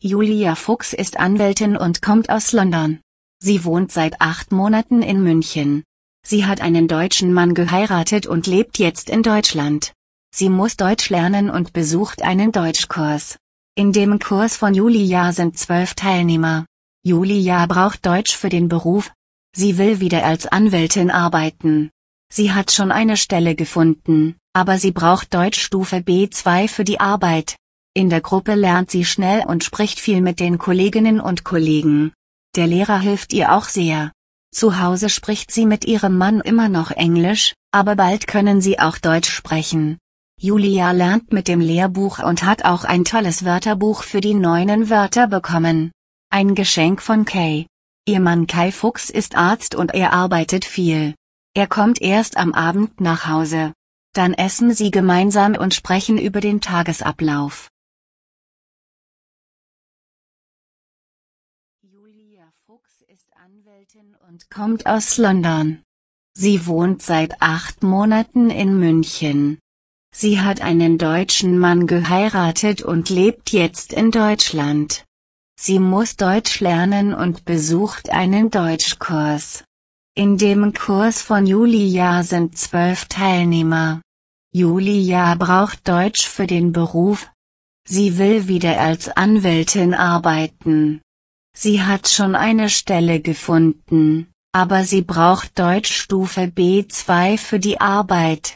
Julia Fuchs ist Anwältin und kommt aus London. Sie wohnt seit acht Monaten in München. Sie hat einen deutschen Mann geheiratet und lebt jetzt in Deutschland. Sie muss Deutsch lernen und besucht einen Deutschkurs. In dem Kurs von Julia sind zwölf Teilnehmer. Julia braucht Deutsch für den Beruf. Sie will wieder als Anwältin arbeiten. Sie hat schon eine Stelle gefunden, aber sie braucht Deutschstufe B2 für die Arbeit. In der Gruppe lernt sie schnell und spricht viel mit den Kolleginnen und Kollegen. Der Lehrer hilft ihr auch sehr. Zu Hause spricht sie mit ihrem Mann immer noch Englisch, aber bald können sie auch Deutsch sprechen. Julia lernt mit dem Lehrbuch und hat auch ein tolles Wörterbuch für die neuen Wörter bekommen. Ein Geschenk von Kay. Ihr Mann Kai Fuchs ist Arzt und er arbeitet viel. Er kommt erst am Abend nach Hause. Dann essen sie gemeinsam und sprechen über den Tagesablauf. Julia Fuchs ist Anwältin und kommt aus London. Sie wohnt seit acht Monaten in München. Sie hat einen deutschen Mann geheiratet und lebt jetzt in Deutschland. Sie muss Deutsch lernen und besucht einen Deutschkurs. In dem Kurs von Julia sind zwölf Teilnehmer. Julia braucht Deutsch für den Beruf. Sie will wieder als Anwältin arbeiten. Sie hat schon eine Stelle gefunden, aber sie braucht Deutschstufe B2 für die Arbeit.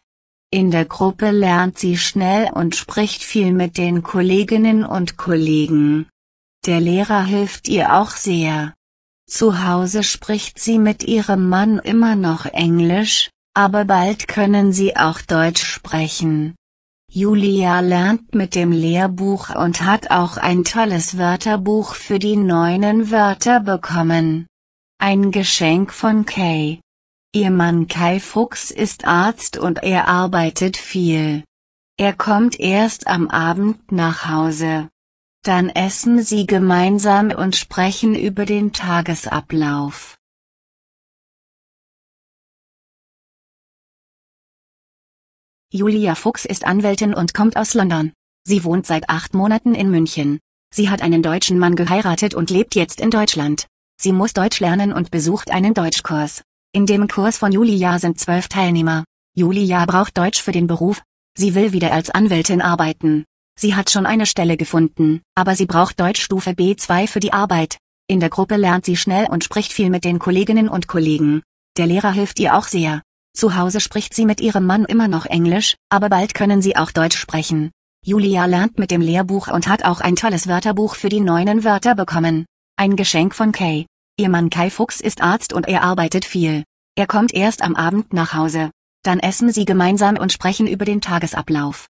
In der Gruppe lernt sie schnell und spricht viel mit den Kolleginnen und Kollegen. Der Lehrer hilft ihr auch sehr. Zu Hause spricht sie mit ihrem Mann immer noch Englisch, aber bald können sie auch Deutsch sprechen. Julia lernt mit dem Lehrbuch und hat auch ein tolles Wörterbuch für die neuen Wörter bekommen. Ein Geschenk von Kay. Ihr Mann Kai Fuchs ist Arzt und er arbeitet viel. Er kommt erst am Abend nach Hause. Dann essen sie gemeinsam und sprechen über den Tagesablauf. Julia Fuchs ist Anwältin und kommt aus London. Sie wohnt seit acht Monaten in München. Sie hat einen deutschen Mann geheiratet und lebt jetzt in Deutschland. Sie muss Deutsch lernen und besucht einen Deutschkurs. In dem Kurs von Julia sind zwölf Teilnehmer. Julia braucht Deutsch für den Beruf. Sie will wieder als Anwältin arbeiten. Sie hat schon eine Stelle gefunden, aber sie braucht Deutschstufe B2 für die Arbeit. In der Gruppe lernt sie schnell und spricht viel mit den Kolleginnen und Kollegen. Der Lehrer hilft ihr auch sehr. Zu Hause spricht sie mit ihrem Mann immer noch Englisch, aber bald können sie auch Deutsch sprechen. Julia lernt mit dem Lehrbuch und hat auch ein tolles Wörterbuch für die neunen Wörter bekommen. Ein Geschenk von Kay. Ihr Mann Kai Fuchs ist Arzt und er arbeitet viel. Er kommt erst am Abend nach Hause. Dann essen sie gemeinsam und sprechen über den Tagesablauf.